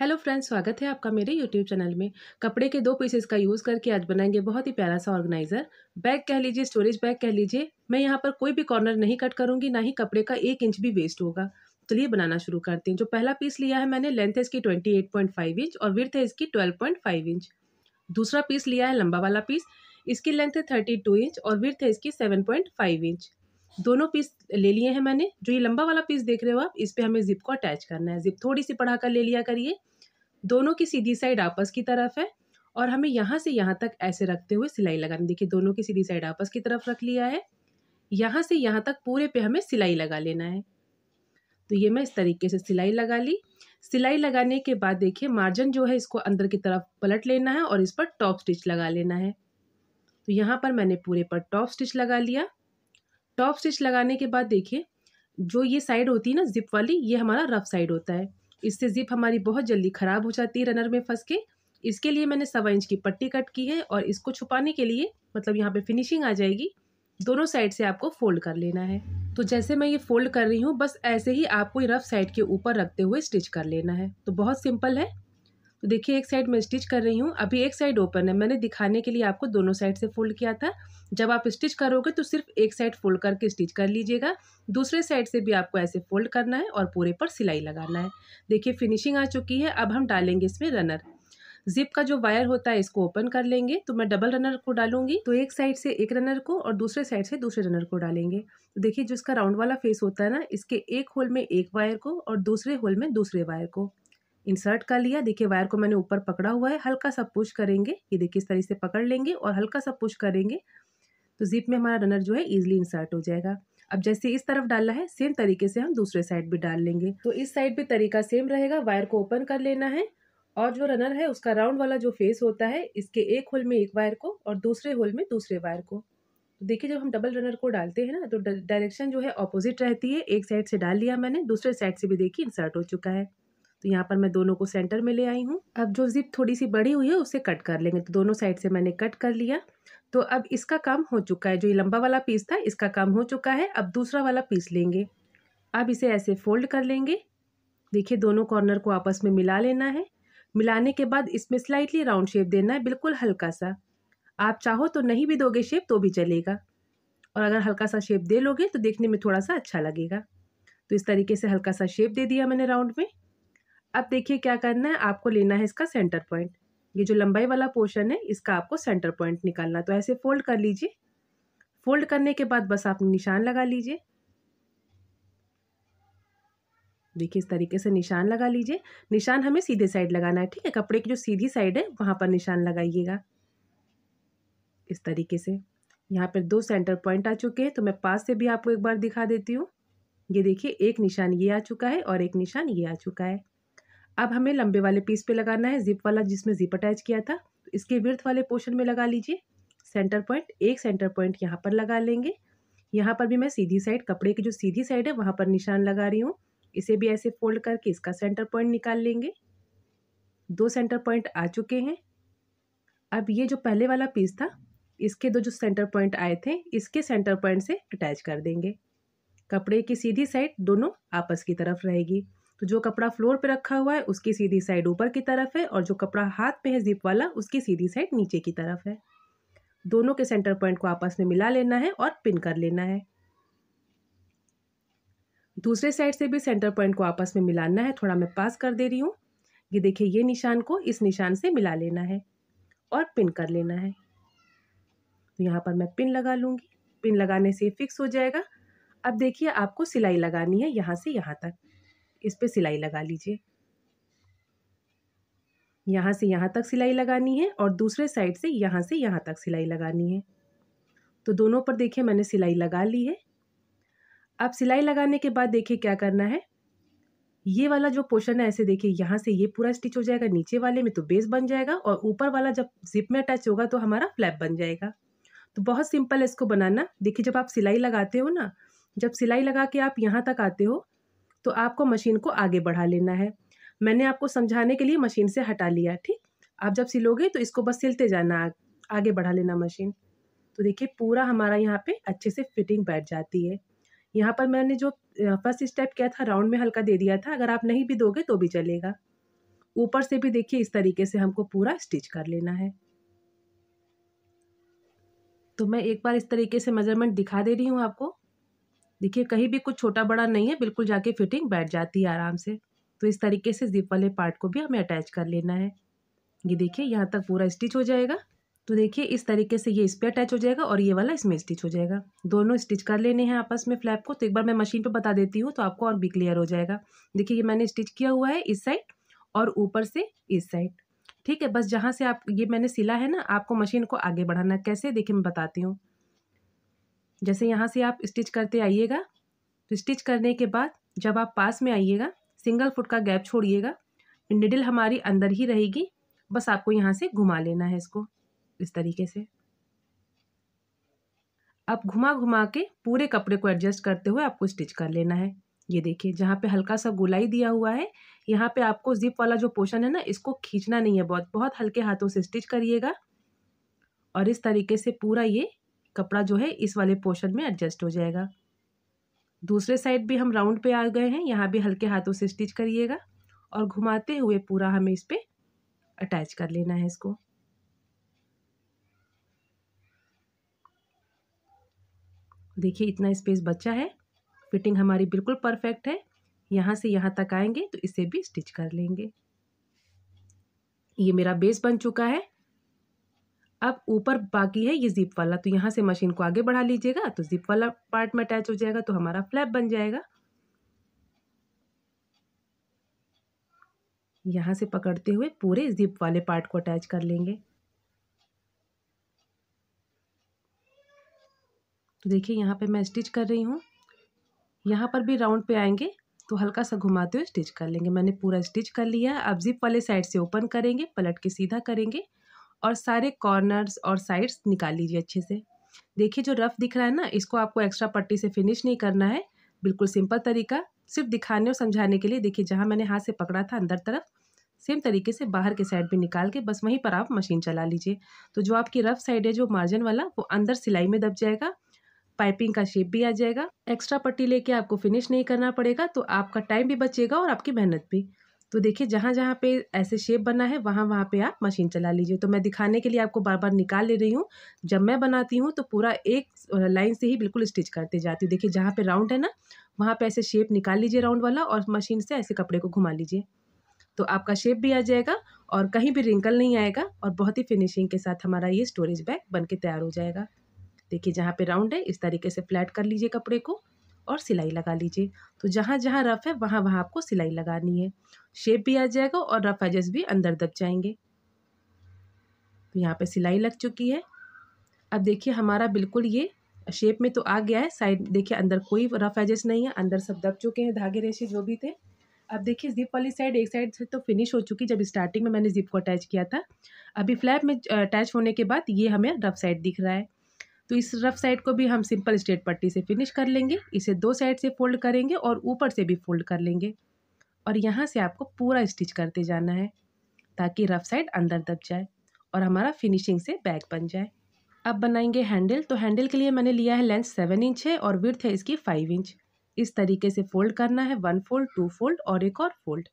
hello friends स्वागत है आपका मेरे यूट्यूब चैनल में कपड़े के दो पीसेस का यूज़ करके आज बनाएंगे बहुत ही प्यारा सा ऑर्गेनाइज़र बैग कह लीजिए स्टोरेज बैग कह लीजिए मैं यहाँ पर कोई भी कॉर्नर नहीं कट करूँगी ना ही कपड़े का एक इंच भी वेस्ट होगा चलिए तो बनाना शुरू करते हैं जो पहला पीस लिया है मैंने लेंथ है इसकी twenty eight point five inch और विर्थ है इसकी ट्वेल्व पॉइंट फाइव इंच दूसरा पीस लिया है लंबा वाला पीस इसकी लेंथ है थर्टी टू इंच और विर्थ है इसकी सेवन पॉइंट फाइव इंच दोनों पीस ले लिए हैं मैंने जो ये लंबा वाला पीस देख रहे हो आप इस पर हमें ज़िप को अटैच करना है ज़िप थोड़ी सी पढ़ा कर ले लिया करिए दोनों की सीधी साइड आपस की तरफ है और हमें यहाँ से यहाँ तक ऐसे रखते हुए सिलाई लगानी देखिए दोनों की सीधी साइड आपस की तरफ रख लिया है यहाँ से यहाँ तक पूरे पे हमें सिलाई लगा लेना है तो ये मैं इस तरीके से सिलाई लगा ली सिलाई लगाने के बाद देखिए मार्जिन जो है इसको अंदर की तरफ पलट लेना है और इस पर टॉप स्टिच लगा लेना है तो यहाँ पर मैंने पूरे पर टॉप स्टिच लगा लिया टॉप स्टिच लगाने के बाद देखिए जो ये साइड होती है ना जिप वाली ये हमारा रफ साइड होता है इससे जिप हमारी बहुत जल्दी ख़राब हो जाती है रनर में फंस के इसके लिए मैंने सवा इंच की पट्टी कट की है और इसको छुपाने के लिए मतलब यहाँ पे फिनिशिंग आ जाएगी दोनों साइड से आपको फोल्ड कर लेना है तो जैसे मैं ये फोल्ड कर रही हूँ बस ऐसे ही आपको रफ साइड के ऊपर रखते हुए स्टिच कर लेना है तो बहुत सिंपल है तो देखिए एक साइड मैं स्टिच कर रही हूँ अभी एक साइड ओपन है मैंने दिखाने के लिए आपको दोनों साइड से फोल्ड किया था जब आप स्टिच करोगे तो सिर्फ एक साइड फोल्ड करके स्टिच कर लीजिएगा दूसरे साइड से भी आपको ऐसे फोल्ड करना है और पूरे पर सिलाई लगाना है देखिए फिनिशिंग आ चुकी है अब हम डालेंगे इसमें रनर जिप का जो वायर होता है इसको ओपन कर लेंगे तो मैं डबल रनर को डालूंगी तो एक साइड से एक रनर को और दूसरे साइड से दूसरे रनर को डालेंगे तो देखिए जो इसका राउंड वाला फेस होता है ना इसके एक होल में एक वायर को और दूसरे होल में दूसरे वायर को इंसर्ट कर लिया देखिए वायर को मैंने ऊपर पकड़ा हुआ है हल्का सा पुश करेंगे ये देखिए इस तरह से पकड़ लेंगे और हल्का सा पुश करेंगे तो जिप में हमारा रनर जो है ईजिली इंसर्ट हो जाएगा अब जैसे इस तरफ डालना है सेम तरीके से हम दूसरे साइड भी डाल लेंगे तो इस साइड भी तरीका सेम रहेगा वायर को ओपन कर लेना है और जो रनर है उसका राउंड वाला जो फेस होता है इसके एक होल में एक वायर को और दूसरे होल में दूसरे वायर को तो देखिए जब हम डबल रनर को डालते हैं ना तो डायरेक्शन जो है ऑपोजिट रहती है एक साइड से डाल लिया मैंने दूसरे साइड से भी देखिए इंसर्ट हो चुका है तो यहाँ पर मैं दोनों को सेंटर में ले आई हूँ अब जो ज़िप थोड़ी सी बड़ी हुई है उसे कट कर लेंगे तो दोनों साइड से मैंने कट कर लिया तो अब इसका काम हो चुका है जो ये लंबा वाला पीस था इसका काम हो चुका है अब दूसरा वाला पीस लेंगे अब इसे ऐसे फोल्ड कर लेंगे देखिए दोनों कॉर्नर को आपस में मिला लेना है मिलाने के बाद इसमें स्लाइटली राउंड शेप देना है बिल्कुल हल्का सा आप चाहो तो नहीं भी दोगे शेप तो भी चलेगा और अगर हल्का सा शेप दे लोगे तो देखने में थोड़ा सा अच्छा लगेगा तो इस तरीके से हल्का सा शेप दे दिया मैंने राउंड में अब देखिए क्या करना है आपको लेना है इसका सेंटर पॉइंट ये जो लंबाई वाला पोर्शन है इसका आपको सेंटर पॉइंट निकालना तो ऐसे फोल्ड कर लीजिए फोल्ड करने के बाद बस आप निशान लगा लीजिए देखिए इस तरीके से निशान लगा लीजिए निशान हमें सीधे साइड लगाना है ठीक है कपड़े की जो सीधी साइड है वहाँ पर निशान लगाइएगा इस तरीके से यहाँ पर दो सेंटर पॉइंट आ चुके हैं तो मैं पास से भी आपको एक बार दिखा देती हूँ ये देखिए एक निशान ये आ चुका है और एक निशान ये आ चुका है अब हमें लंबे वाले पीस पे लगाना है जिप वाला जिसमें जिप अटैच किया था इसके विर्थ वाले पोर्शन में लगा लीजिए सेंटर पॉइंट एक सेंटर पॉइंट यहाँ पर लगा लेंगे यहाँ पर भी मैं सीधी साइड कपड़े की जो सीधी साइड है वहाँ पर निशान लगा रही हूँ इसे भी ऐसे फोल्ड करके इसका सेंटर पॉइंट निकाल लेंगे दो सेंटर पॉइंट आ चुके हैं अब ये जो पहले वाला पीस था इसके दो जो सेंटर पॉइंट आए थे इसके सेंटर पॉइंट से अटैच कर देंगे कपड़े की सीधी साइड दोनों आपस की तरफ रहेगी तो जो कपड़ा फ्लोर पे रखा हुआ है उसकी सीधी साइड ऊपर की तरफ है और जो कपड़ा हाथ पे है जिप वाला उसकी सीधी साइड नीचे की तरफ है दोनों के सेंटर पॉइंट को आपस में मिला लेना है और पिन कर लेना है दूसरे साइड से भी सेंटर पॉइंट को आपस में मिलाना है थोड़ा मैं पास कर दे रही हूँ ये देखिए ये निशान को इस निशान से मिला लेना है और पिन कर लेना है तो यहाँ पर मैं पिन लगा लूँगी पिन लगाने से फिक्स हो जाएगा अब देखिए आपको सिलाई लगानी है यहाँ से यहाँ तक इस पर सिलाई लगा लीजिए यहाँ से यहाँ तक सिलाई लगानी है और दूसरे साइड से यहाँ से यहाँ तक सिलाई लगानी है तो दोनों पर देखिए मैंने सिलाई लगा ली है अब सिलाई लगाने के बाद देखिए क्या करना है ये वाला जो पोर्शन है ऐसे देखिए यहाँ से ये पूरा स्टिच हो जाएगा नीचे वाले में तो बेस बन जाएगा और ऊपर वाला जब जिप में अटैच होगा तो हमारा फ्लैप बन जाएगा तो बहुत सिंपल है इसको बनाना देखिए जब आप सिलाई लगाते हो ना जब सिलाई लगा के आप यहाँ तक आते हो तो आपको मशीन को आगे बढ़ा लेना है मैंने आपको समझाने के लिए मशीन से हटा लिया ठीक आप जब सिलोगे तो इसको बस सिलते जाना आगे बढ़ा लेना मशीन तो देखिए पूरा हमारा यहाँ पे अच्छे से फिटिंग बैठ जाती है यहाँ पर मैंने जो फर्स्ट स्टेप किया था राउंड में हल्का दे दिया था अगर आप नहीं भी दोगे तो भी चलेगा ऊपर से भी देखिए इस तरीके से हमको पूरा स्टिच कर लेना है तो मैं एक बार इस तरीके से मेजरमेंट दिखा दे रही हूँ आपको देखिए कहीं भी कुछ छोटा बड़ा नहीं है बिल्कुल जाके फिटिंग बैठ जाती है आराम से तो इस तरीके से जिप वाले पार्ट को भी हमें अटैच कर लेना है ये देखिए यहाँ तक पूरा स्टिच हो जाएगा तो देखिए इस तरीके से ये इस पर अटैच हो जाएगा और ये वाला इसमें स्टिच हो जाएगा दोनों स्टिच कर लेने हैं आपस में फ्लैप को तो एक बार मैं मशीन पर बता देती हूँ तो आपको और भी क्लियर हो जाएगा देखिए ये मैंने स्टिच किया हुआ है इस साइड और ऊपर से इस साइड ठीक है बस जहाँ से आप ये मैंने सिला है ना आपको मशीन को आगे बढ़ाना कैसे देखिए मैं बताती हूँ जैसे यहाँ से आप स्टिच करते आइएगा तो स्टिच करने के बाद जब आप पास में आइएगा सिंगल फुट का गैप छोड़िएगा निडल हमारी अंदर ही रहेगी बस आपको यहाँ से घुमा लेना है इसको इस तरीके से आप घुमा घुमा के पूरे कपड़े को एडजस्ट करते हुए आपको स्टिच कर लेना है ये देखिए जहाँ पे हल्का सा गोलाई दिया हुआ है यहाँ पे आपको जिप वाला जो पोर्शन है ना इसको खींचना नहीं है बहुत बहुत हल्के हाथों से स्टिच करिएगा और इस तरीके से पूरा ये कपड़ा जो है इस वाले पोर्शन में एडजस्ट हो जाएगा दूसरे साइड भी हम राउंड पे आ गए हैं यहाँ भी हल्के हाथों से स्टिच करिएगा और घुमाते हुए पूरा हमें इस पर अटैच कर लेना है इसको देखिए इतना स्पेस बचा है फिटिंग हमारी बिल्कुल परफेक्ट है यहाँ से यहाँ तक आएंगे तो इसे भी स्टिच कर लेंगे ये मेरा बेस बन चुका है अब ऊपर बाकी है ये जिप वाला तो यहाँ से मशीन को आगे बढ़ा लीजिएगा तो जिप वाला पार्ट में अटैच हो जाएगा तो हमारा फ्लैप बन जाएगा यहाँ से पकड़ते हुए पूरे जिप वाले पार्ट को अटैच कर लेंगे तो देखिए यहाँ पे मैं स्टिच कर रही हूँ यहाँ पर भी राउंड पे आएंगे तो हल्का सा घुमाते हुए स्टिच कर लेंगे मैंने पूरा स्टिच कर लिया अब जिप वाले साइड से ओपन करेंगे पलट के सीधा करेंगे और सारे कॉर्नर्स और साइड्स निकाल लीजिए अच्छे से देखिए जो रफ़ दिख रहा है ना इसको आपको एक्स्ट्रा पट्टी से फिनिश नहीं करना है बिल्कुल सिंपल तरीका सिर्फ दिखाने और समझाने के लिए देखिए जहाँ मैंने हाथ से पकड़ा था अंदर तरफ सेम तरीके से बाहर के साइड भी निकाल के बस वहीं पर आप मशीन चला लीजिए तो जो आपकी रफ साइड है जो मार्जिन वाला वो अंदर सिलाई में दब जाएगा पाइपिंग का शेप भी आ जाएगा एक्स्ट्रा पट्टी लेके आपको फिनिश नहीं करना पड़ेगा तो आपका टाइम भी बचेगा और आपकी मेहनत भी तो देखिए जहाँ जहाँ पे ऐसे शेप बना है वहाँ वहाँ पे आप मशीन चला लीजिए तो मैं दिखाने के लिए आपको बार बार निकाल ले रही हूँ जब मैं बनाती हूँ तो पूरा एक लाइन से ही बिल्कुल स्टिच करते जाती हूँ देखिए जहाँ पे राउंड है ना वहाँ पे ऐसे शेप निकाल लीजिए राउंड वाला और मशीन से ऐसे कपड़े को घुमा लीजिए तो आपका शेप भी आ जाएगा और कहीं भी रिंकल नहीं आएगा और बहुत ही फिनिशिंग के साथ हमारा ये स्टोरेज बैग बन के तैयार हो जाएगा देखिए जहाँ पर राउंड है इस तरीके से फ्लैट कर लीजिए कपड़े को और सिलाई लगा लीजिए तो जहाँ जहाँ रफ है वहाँ वहाँ आपको सिलाई लगानी है शेप भी आ जाएगा और रफ एजेस भी अंदर दब जाएंगे तो यहाँ पे सिलाई लग चुकी है अब देखिए हमारा बिल्कुल ये शेप में तो आ गया है साइड देखिए अंदर कोई रफ एजेस नहीं है अंदर सब दब चुके हैं धागे रेशे जो भी थे अब देखिए जिप वाली साइड एक साइड से तो फिनिश हो चुकी जब स्टार्टिंग में मैंने जिप को अटैच किया था अभी फ्लैप में अटैच होने के बाद ये हमें रफ साइड दिख रहा है तो इस रफ साइड को भी हम सिंपल स्ट्रेट पट्टी से फिनिश कर लेंगे इसे दो साइड से फोल्ड करेंगे और ऊपर से भी फोल्ड कर लेंगे और यहाँ से आपको पूरा स्टिच करते जाना है ताकि रफ साइड अंदर दब जाए और हमारा फिनिशिंग से बैग बन जाए अब बनाएंगे हैंडल तो हैंडल के लिए मैंने लिया है लेंथ सेवन इंच है और विर्थ है इसकी फाइव इंच इस तरीके से फोल्ड करना है वन फोल्ड टू फोल्ड और एक और फोल्ड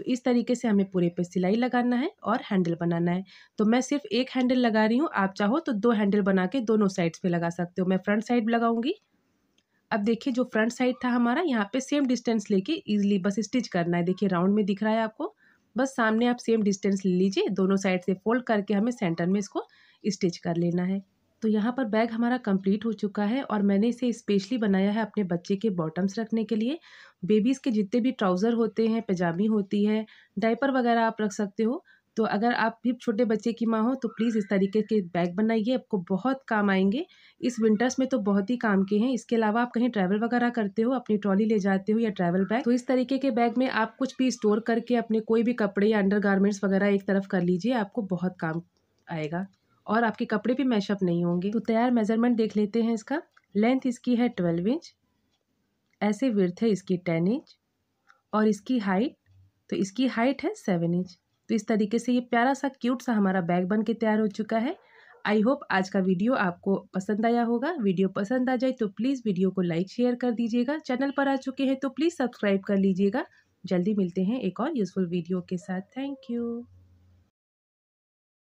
तो इस तरीके से हमें पूरे पे सिलाई लगाना है और हैंडल बनाना है तो मैं सिर्फ एक हैंडल लगा रही हूँ आप चाहो तो दो हैंडल बना के दोनों साइड्स पे लगा सकते हो मैं फ्रंट साइड लगाऊंगी अब देखिए जो फ्रंट साइड था हमारा यहाँ पे सेम डिस्टेंस लेके ईजिली बस स्टिच करना है देखिए राउंड में दिख रहा है आपको बस सामने आप सेम डिस्टेंस ले लीजिए दोनों साइड से फोल्ड करके हमें सेंटर में इसको स्टिच कर लेना है तो यहाँ पर बैग हमारा कंप्लीट हो चुका है और मैंने इसे स्पेशली बनाया है अपने बच्चे के बॉटम्स रखने के लिए बेबीज़ के जितने भी ट्राउज़र होते हैं पजामी होती है डाइपर वगैरह आप रख सकते हो तो अगर आप भी छोटे बच्चे की माँ हो तो प्लीज़ इस तरीके के बैग बनाइए आपको बहुत काम आएंगे इस विंटर्स में तो बहुत ही काम के हैं इसके अलावा आप कहीं ट्रैवल वगैरह करते हो अपनी ट्रॉली ले जाते हो या ट्रैवल बैग तो इस तरीके के बैग में आप कुछ भी स्टोर करके अपने कोई भी कपड़े या अंडर वगैरह एक तरफ कर लीजिए आपको बहुत काम आएगा और आपके कपड़े भी मैशअप नहीं होंगे तो तैयार मेज़रमेंट देख लेते हैं इसका लेंथ इसकी है ट्वेल्व इंच ऐसे विर्थ है इसकी टेन इंच और इसकी हाइट तो इसकी हाइट है सेवन इंच तो इस तरीके से ये प्यारा सा क्यूट सा हमारा बैग बन के तैयार हो चुका है आई होप आज का वीडियो आपको पसंद आया होगा वीडियो पसंद आ जाए तो प्लीज़ वीडियो को लाइक शेयर कर दीजिएगा चैनल पर आ चुके हैं तो प्लीज़ सब्सक्राइब कर लीजिएगा जल्दी मिलते हैं एक और यूज़फुल वीडियो के साथ थैंक यू